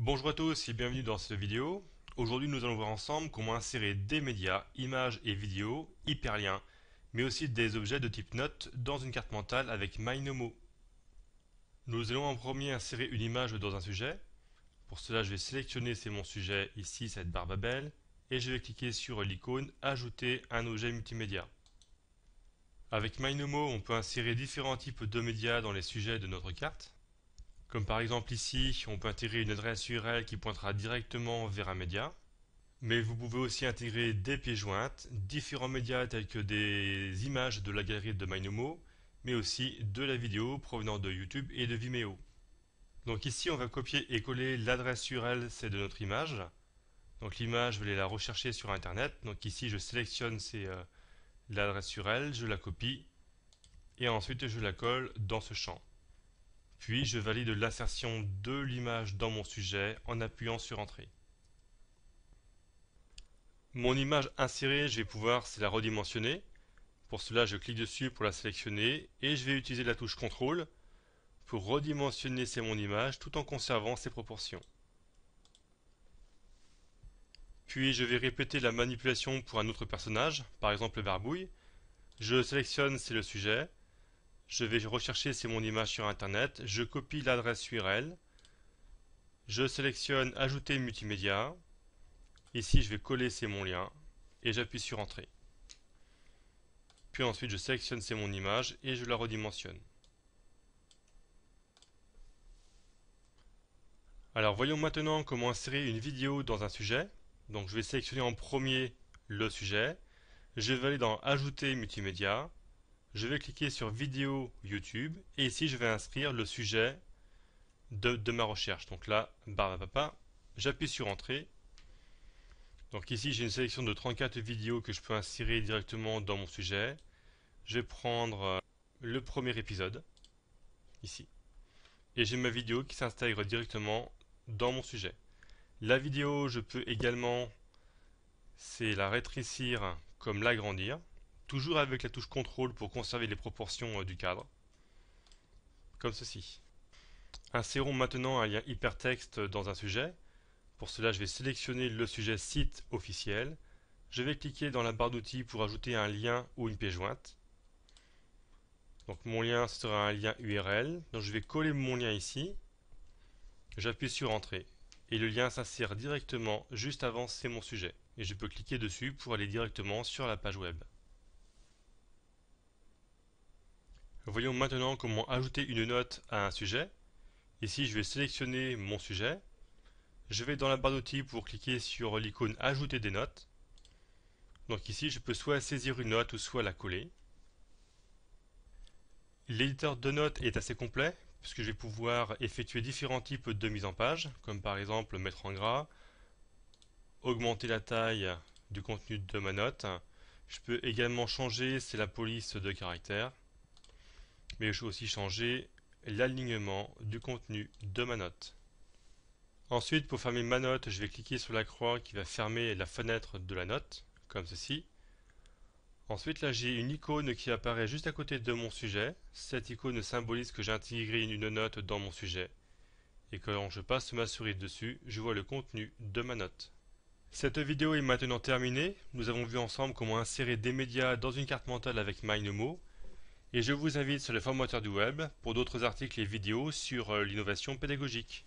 Bonjour à tous et bienvenue dans cette vidéo. Aujourd'hui nous allons voir ensemble comment insérer des médias, images et vidéos, hyperliens, mais aussi des objets de type note dans une carte mentale avec MyNomo. Nous allons en premier insérer une image dans un sujet. Pour cela je vais sélectionner c'est mon sujet ici cette à belle, et je vais cliquer sur l'icône ajouter un objet multimédia. Avec MyNomo on peut insérer différents types de médias dans les sujets de notre carte. Comme par exemple ici, on peut intégrer une adresse URL qui pointera directement vers un média. Mais vous pouvez aussi intégrer des pieds jointes, différents médias tels que des images de la galerie de MyNomo, mais aussi de la vidéo provenant de YouTube et de Vimeo. Donc ici, on va copier et coller l'adresse URL, c'est de notre image. Donc l'image, je vais la rechercher sur Internet. Donc ici, je sélectionne euh, l'adresse URL, je la copie, et ensuite je la colle dans ce champ. Puis je valide l'insertion de l'image dans mon sujet en appuyant sur Entrée. Mon image insérée, je vais pouvoir la redimensionner. Pour cela, je clique dessus pour la sélectionner et je vais utiliser la touche CTRL pour redimensionner c'est mon image tout en conservant ses proportions. Puis je vais répéter la manipulation pour un autre personnage, par exemple le barbouille. Je sélectionne c'est le sujet, je vais rechercher c'est mon image sur internet. Je copie l'adresse URL. Je sélectionne ajouter multimédia. Ici je vais coller c'est mon lien et j'appuie sur entrée. Puis ensuite je sélectionne c'est mon image et je la redimensionne. Alors voyons maintenant comment insérer une vidéo dans un sujet. Donc je vais sélectionner en premier le sujet. Je vais aller dans Ajouter multimédia je vais cliquer sur vidéo YouTube et ici je vais inscrire le sujet de, ma recherche. Donc là, barbe papa, j'appuie sur entrée. Donc ici j'ai une sélection de 34 vidéos que je peux insérer directement dans mon sujet. Je vais prendre euh, le premier épisode, ici. Et j'ai ma vidéo qui s'intègre directement dans mon sujet. La vidéo, je peux également, c'est la rétrécir comme l'agrandir toujours avec la touche Ctrl pour conserver les proportions euh, du cadre, comme ceci. Insérons maintenant un lien hypertexte euh, dans un sujet. Pour cela, je vais sélectionner le sujet site officiel. Je vais cliquer dans la barre d'outils pour ajouter un lien ou une pièce jointe. Donc mon lien sera un lien URL. Donc je vais coller mon lien ici. J'appuie sur Entrée et le lien s'insère directement juste avant c'est mon sujet. Et je peux cliquer dessus pour aller directement sur la page web. Voyons maintenant comment ajouter une note à un sujet. Ici, je vais sélectionner mon sujet. Je vais dans la barre d'outils pour cliquer sur l'icône « Ajouter des notes ». Donc ici, je peux soit saisir une note ou soit la coller. L'éditeur de notes est assez complet, puisque je vais pouvoir effectuer différents types de mise en page, comme par exemple mettre en gras, augmenter la taille du contenu de ma note. Je peux également changer, c'est la police de caractères mais je peux aussi changer l'alignement du contenu de ma note. Ensuite, pour fermer ma note, je vais cliquer sur la croix qui va fermer la fenêtre de la note, comme ceci. Ensuite, là, j'ai une icône qui apparaît juste à côté de mon sujet. Cette icône symbolise que j'ai intégré une note dans mon sujet. Et quand je passe ma souris dessus, je vois le contenu de ma note. Cette vidéo est maintenant terminée. Nous avons vu ensemble comment insérer des médias dans une carte mentale avec MyNemo et je vous invite sur les formateurs du web pour d'autres articles et vidéos sur euh, l'innovation pédagogique.